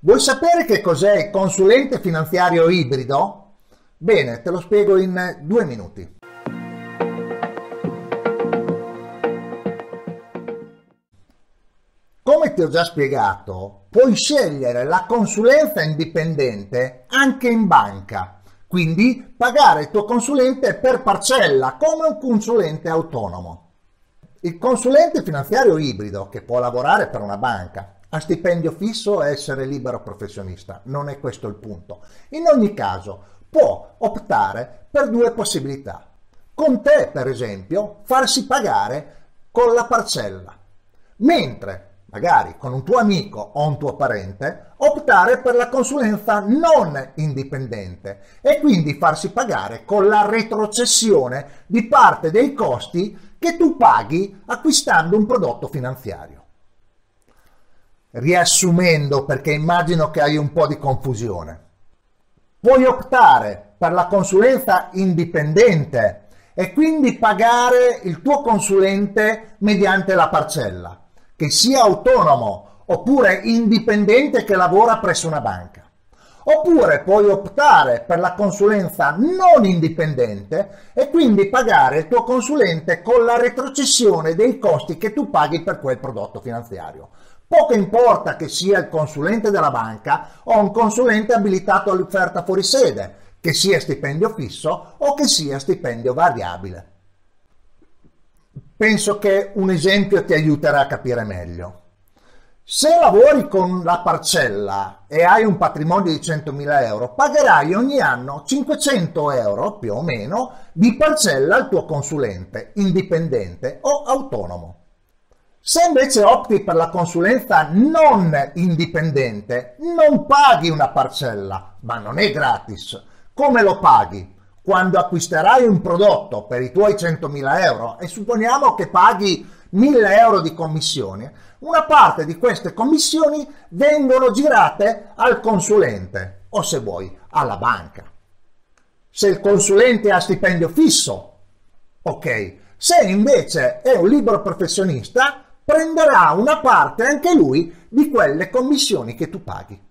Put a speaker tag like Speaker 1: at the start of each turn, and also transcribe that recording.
Speaker 1: Vuoi sapere che cos'è il consulente finanziario ibrido? Bene, te lo spiego in eh, due minuti. Come ti ho già spiegato, puoi scegliere la consulenza indipendente anche in banca, quindi pagare il tuo consulente per parcella come un consulente autonomo. Il consulente finanziario ibrido, che può lavorare per una banca a stipendio fisso e essere libero professionista. Non è questo il punto. In ogni caso, può optare per due possibilità. Con te, per esempio, farsi pagare con la parcella, mentre magari con un tuo amico o un tuo parente, optare per la consulenza non indipendente e quindi farsi pagare con la retrocessione di parte dei costi che tu paghi acquistando un prodotto finanziario riassumendo perché immagino che hai un po' di confusione. Puoi optare per la consulenza indipendente e quindi pagare il tuo consulente mediante la parcella, che sia autonomo oppure indipendente che lavora presso una banca oppure puoi optare per la consulenza non indipendente e quindi pagare il tuo consulente con la retrocessione dei costi che tu paghi per quel prodotto finanziario. Poco importa che sia il consulente della banca o un consulente abilitato all'offerta fuori sede, che sia stipendio fisso o che sia stipendio variabile. Penso che un esempio ti aiuterà a capire meglio. Se lavori con la parcella e hai un patrimonio di 100.000 euro, pagherai ogni anno 500 euro più o meno di parcella al tuo consulente, indipendente o autonomo. Se invece opti per la consulenza non indipendente, non paghi una parcella, ma non è gratis. Come lo paghi? Quando acquisterai un prodotto per i tuoi 100.000 euro e supponiamo che paghi 1000 euro di commissione, una parte di queste commissioni vengono girate al consulente o se vuoi alla banca. Se il consulente ha stipendio fisso, ok. Se invece è un libero professionista, prenderà una parte anche lui di quelle commissioni che tu paghi.